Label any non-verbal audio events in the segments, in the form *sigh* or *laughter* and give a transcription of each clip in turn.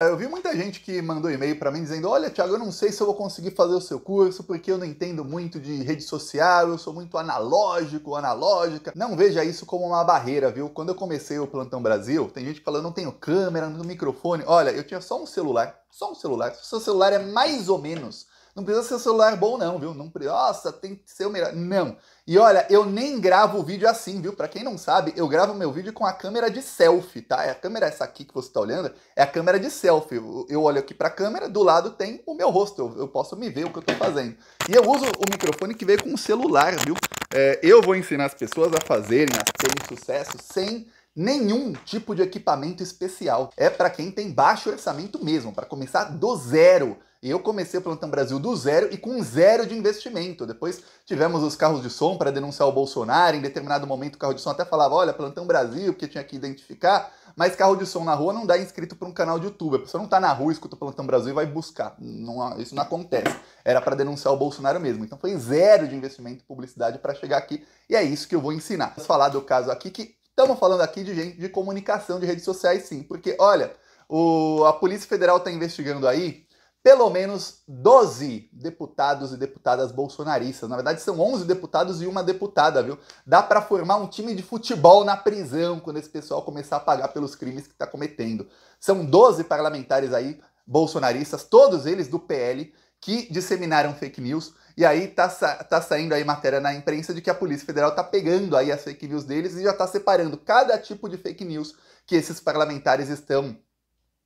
Eu vi muita gente que mandou e-mail para mim dizendo: Olha, Thiago, eu não sei se eu vou conseguir fazer o seu curso porque eu não entendo muito de rede social, eu sou muito analógico, analógica. Não veja isso como uma barreira, viu? Quando eu comecei o Plantão Brasil, tem gente falando: Não tenho câmera, não tenho microfone. Olha, eu tinha só um celular, só um celular. seu celular é mais ou menos não precisa ser um celular bom, não, viu? Não, nossa, tem que ser o melhor. Não. E olha, eu nem gravo o vídeo assim, viu? Para quem não sabe, eu gravo meu vídeo com a câmera de selfie, tá? É a câmera essa aqui que você tá olhando, é a câmera de selfie. Eu olho aqui pra câmera, do lado tem o meu rosto, eu, eu posso me ver o que eu tô fazendo. E eu uso o microfone que veio com o celular, viu? É, eu vou ensinar as pessoas a fazerem, a terem sucesso sem nenhum tipo de equipamento especial. É para quem tem baixo orçamento mesmo, para começar do zero e Eu comecei o Plantão Brasil do zero e com zero de investimento. Depois tivemos os carros de som para denunciar o Bolsonaro. Em determinado momento, o carro de som até falava: olha, Plantão Brasil, porque tinha que identificar. Mas carro de som na rua não dá inscrito para um canal de YouTube. A pessoa não está na rua, escuta o Plantão Brasil e vai buscar. Não, isso não acontece. Era para denunciar o Bolsonaro mesmo. Então foi zero de investimento em publicidade para chegar aqui. E é isso que eu vou ensinar. Vamos falar do caso aqui que estamos falando aqui de gente de comunicação de redes sociais, sim. Porque, olha, o, a Polícia Federal está investigando aí pelo menos 12 deputados e deputadas bolsonaristas. Na verdade, são 11 deputados e uma deputada, viu? Dá para formar um time de futebol na prisão quando esse pessoal começar a pagar pelos crimes que está cometendo. São 12 parlamentares aí bolsonaristas, todos eles do PL, que disseminaram fake news. E aí tá, tá saindo aí matéria na imprensa de que a Polícia Federal tá pegando aí as fake news deles e já tá separando cada tipo de fake news que esses parlamentares estão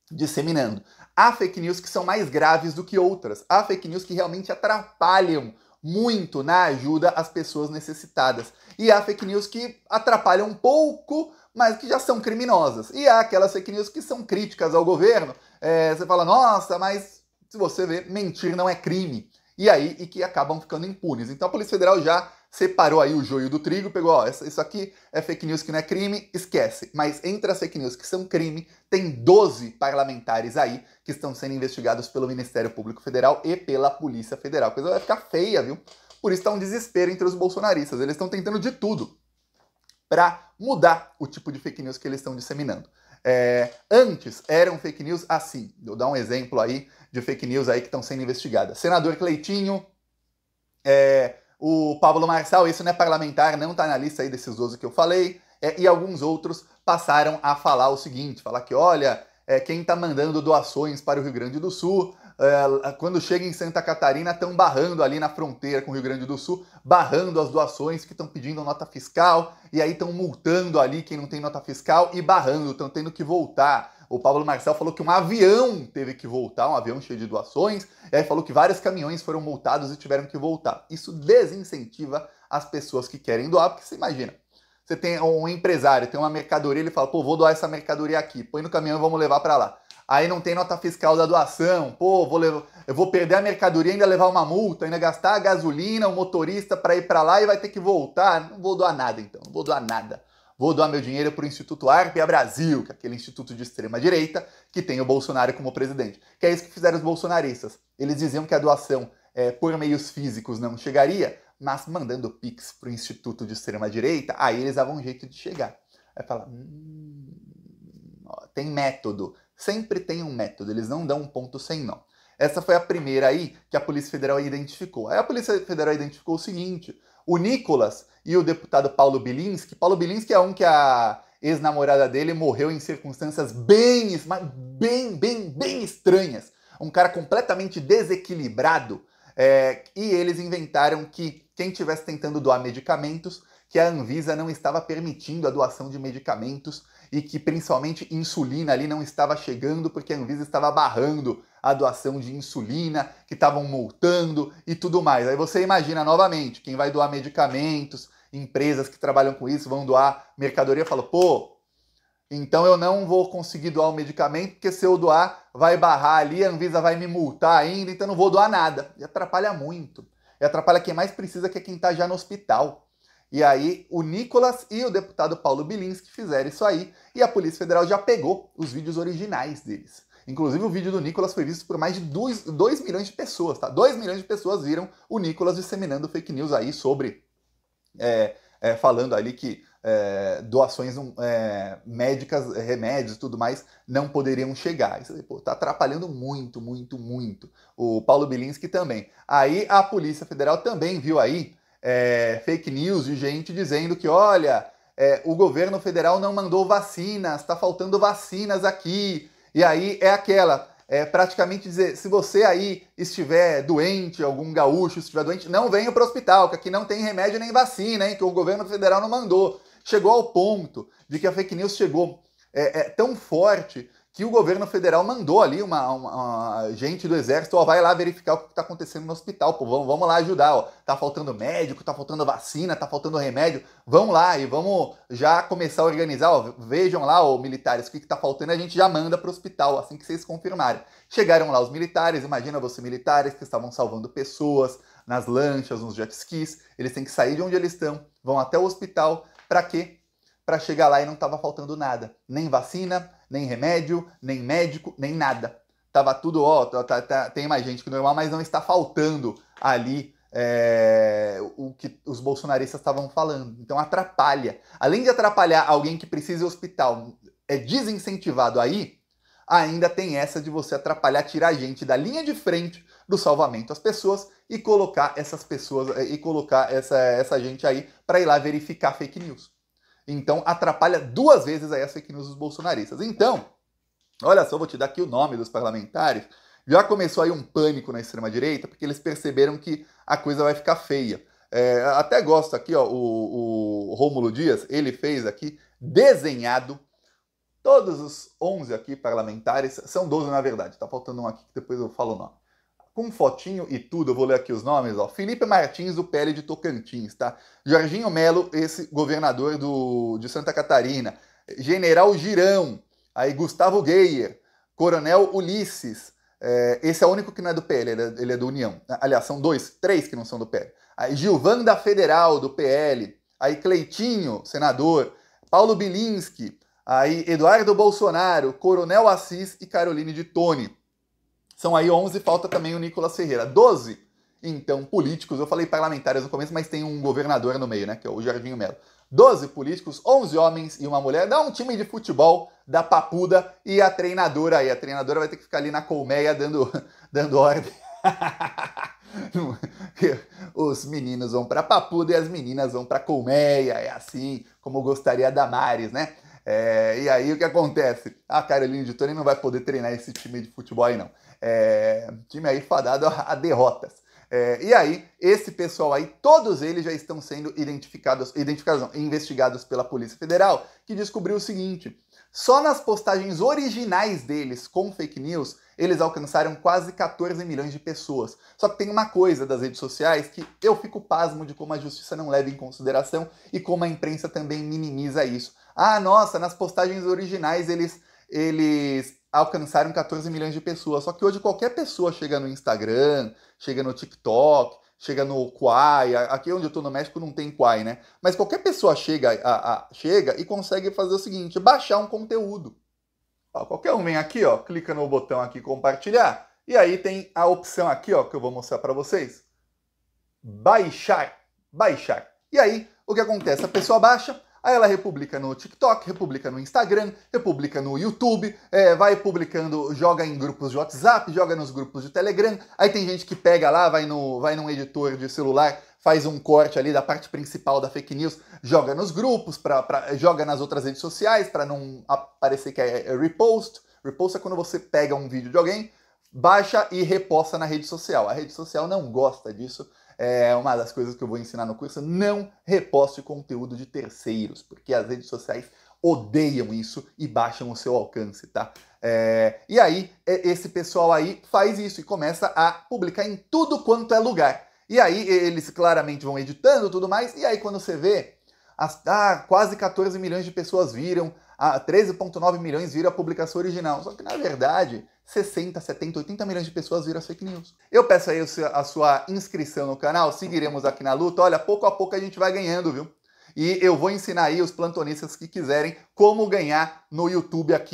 disseminando. Há fake news que são mais graves do que outras. Há fake news que realmente atrapalham muito na ajuda às pessoas necessitadas. E há fake news que atrapalham um pouco, mas que já são criminosas. E há aquelas fake news que são críticas ao governo. É, você fala, nossa, mas se você vê, mentir não é crime. E aí, e que acabam ficando impunes. Então a Polícia Federal já separou aí o joio do trigo, pegou, ó, isso aqui é fake news que não é crime, esquece. Mas entre as fake news que são crime, tem 12 parlamentares aí que estão sendo investigados pelo Ministério Público Federal e pela Polícia Federal. A coisa vai ficar feia, viu? Por isso está um desespero entre os bolsonaristas. Eles estão tentando de tudo para mudar o tipo de fake news que eles estão disseminando. É, antes eram fake news assim. Vou dar um exemplo aí de fake news aí que estão sendo investigadas. Senador Cleitinho, é, o Pablo Marçal, isso não é parlamentar, não está na lista aí desses 12 que eu falei, é, e alguns outros passaram a falar o seguinte, falar que, olha, é, quem está mandando doações para o Rio Grande do Sul, é, quando chega em Santa Catarina, estão barrando ali na fronteira com o Rio Grande do Sul, barrando as doações que estão pedindo nota fiscal, e aí estão multando ali quem não tem nota fiscal e barrando, estão tendo que voltar o Pablo Marcel falou que um avião teve que voltar, um avião cheio de doações, e aí falou que vários caminhões foram multados e tiveram que voltar. Isso desincentiva as pessoas que querem doar, porque você imagina, você tem um empresário, tem uma mercadoria, ele fala, pô, vou doar essa mercadoria aqui, põe no caminhão e vamos levar para lá. Aí não tem nota fiscal da doação, pô, vou levar, eu vou perder a mercadoria, ainda levar uma multa, ainda gastar a gasolina, o motorista para ir para lá e vai ter que voltar. Não vou doar nada então, não vou doar nada. Vou doar meu dinheiro para o Instituto Arpia Brasil, que é aquele instituto de extrema-direita que tem o Bolsonaro como presidente. Que é isso que fizeram os bolsonaristas. Eles diziam que a doação é, por meios físicos não chegaria, mas mandando Pix para o Instituto de Extrema-Direita, aí eles davam um jeito de chegar. Aí fala, hum, ó, tem método. Sempre tem um método, eles não dão um ponto sem nó. Essa foi a primeira aí que a Polícia Federal identificou. Aí a Polícia Federal identificou o seguinte: o Nicolas e o deputado Paulo Bilinski. Paulo Bilinski é um que a ex-namorada dele morreu em circunstâncias bem, bem, bem, bem estranhas. Um cara completamente desequilibrado. É, e eles inventaram que quem estivesse tentando doar medicamentos, que a Anvisa não estava permitindo a doação de medicamentos e que principalmente insulina ali não estava chegando porque a Anvisa estava barrando a doação de insulina, que estavam multando e tudo mais. Aí você imagina novamente, quem vai doar medicamentos, empresas que trabalham com isso vão doar mercadoria, fala, pô, então eu não vou conseguir doar o medicamento, porque se eu doar, vai barrar ali, a Anvisa vai me multar ainda, então não vou doar nada. E atrapalha muito. E atrapalha quem mais precisa, que é quem está já no hospital. E aí o Nicolas e o deputado Paulo Bilinski fizeram isso aí e a Polícia Federal já pegou os vídeos originais deles. Inclusive o vídeo do Nicolas foi visto por mais de 2, milhões de pessoas, tá? 2 milhões de pessoas viram o Nicolas disseminando fake news aí sobre... É, é, falando ali que é, doações é, médicas, remédios e tudo mais não poderiam chegar. Isso pô, tá atrapalhando muito, muito, muito. O Paulo Bilinski também. Aí a Polícia Federal também viu aí é, fake news de gente dizendo que, olha, é, o governo federal não mandou vacinas, está faltando vacinas aqui. E aí é aquela, é, praticamente dizer, se você aí estiver doente, algum gaúcho estiver doente, não venha para o hospital, que aqui não tem remédio nem vacina, hein, que o governo federal não mandou. Chegou ao ponto de que a fake news chegou é, é tão forte que o governo federal mandou ali uma, uma, uma gente do exército, ó, vai lá verificar o que está acontecendo no hospital, pô, vamos, vamos lá ajudar, ó, tá faltando médico, tá faltando vacina, tá faltando remédio, vamos lá e vamos já começar a organizar, ó, vejam lá, ó, militares, o que está faltando, a gente já manda para o hospital assim que vocês confirmarem. Chegaram lá os militares, imagina você, militares que estavam salvando pessoas nas lanchas, nos jet skis, eles têm que sair de onde eles estão, vão até o hospital, para quê? Para chegar lá e não estava faltando nada, nem vacina, nem remédio, nem médico, nem nada. Tava tudo, ó, tá, tá, tá tem mais gente que normal, é mas não está faltando ali é, o que os bolsonaristas estavam falando. Então atrapalha. Além de atrapalhar alguém que precisa de hospital, é desincentivado aí, ainda tem essa de você atrapalhar, tirar a gente da linha de frente do salvamento às pessoas e colocar essas pessoas eh, e colocar essa, essa gente aí para ir lá verificar fake news. Então atrapalha duas vezes aí as fake news dos bolsonaristas. Então, olha só, vou te dar aqui o nome dos parlamentares. Já começou aí um pânico na extrema-direita, porque eles perceberam que a coisa vai ficar feia. É, até gosto aqui, ó, o, o Rômulo Dias, ele fez aqui desenhado todos os 11 aqui parlamentares, são 12 na verdade, tá faltando um aqui que depois eu falo o nome com fotinho e tudo. Eu vou ler aqui os nomes, ó. Felipe Martins, do PL de Tocantins, tá? Jorginho Melo, esse governador do, de Santa Catarina. General Girão, aí Gustavo Geyer, Coronel Ulisses. É, esse é o único que não é do PL, ele é, ele é do União. Aliás, são dois, três que não são do PL. Aí Gilvanda Federal, do PL. Aí Cleitinho, senador. Paulo Bilinski. Aí Eduardo Bolsonaro, Coronel Assis e Caroline de Tone. São aí 11, falta também o Nicolas Ferreira. 12, então, políticos. Eu falei parlamentares no começo, mas tem um governador no meio, né? Que é o Jardim Melo. 12 políticos, 11 homens e uma mulher. Dá um time de futebol da Papuda e a treinadora aí. A treinadora vai ter que ficar ali na colmeia dando, *laughs* dando ordem. *laughs* Os meninos vão para Papuda e as meninas vão para Colmeia, é assim como gostaria da Maris, né? É, e aí o que acontece? A Caroline de Tony não vai poder treinar esse time de futebol aí, não. É, time aí fadado a derrotas. É, e aí, esse pessoal aí, todos eles já estão sendo identificados, identificados não, investigados pela Polícia Federal, que descobriu o seguinte: só nas postagens originais deles com fake news, eles alcançaram quase 14 milhões de pessoas. Só que tem uma coisa das redes sociais que eu fico pasmo de como a justiça não leva em consideração e como a imprensa também minimiza isso. Ah, nossa, nas postagens originais eles eles alcançaram 14 milhões de pessoas. Só que hoje qualquer pessoa chega no Instagram, chega no TikTok, chega no Quai. Aqui onde eu estou no México não tem Quai, né? Mas qualquer pessoa chega, a, a, chega e consegue fazer o seguinte: baixar um conteúdo. Ó, qualquer um vem aqui, ó, clica no botão aqui compartilhar. E aí tem a opção aqui, ó, que eu vou mostrar para vocês. Baixar, baixar. E aí, o que acontece? A pessoa baixa, Aí ela republica no TikTok, republica no Instagram, republica no YouTube, é, vai publicando, joga em grupos de WhatsApp, joga nos grupos de Telegram. Aí tem gente que pega lá, vai, no, vai num editor de celular, faz um corte ali da parte principal da fake news, joga nos grupos, pra, pra joga nas outras redes sociais para não aparecer que é, é repost. Repost é quando você pega um vídeo de alguém, baixa e reposta na rede social. A rede social não gosta disso é uma das coisas que eu vou ensinar no curso, não reposte conteúdo de terceiros, porque as redes sociais odeiam isso e baixam o seu alcance, tá? É, e aí, esse pessoal aí faz isso e começa a publicar em tudo quanto é lugar. E aí, eles claramente vão editando tudo mais, e aí, quando você vê, as, ah, quase 14 milhões de pessoas viram, ah, 13,9 milhões vira a publicação original. Só que, na verdade, 60, 70, 80 milhões de pessoas viram as fake news. Eu peço aí a sua inscrição no canal, seguiremos aqui na luta. Olha, pouco a pouco a gente vai ganhando, viu? E eu vou ensinar aí os plantonistas que quiserem como ganhar no YouTube aqui.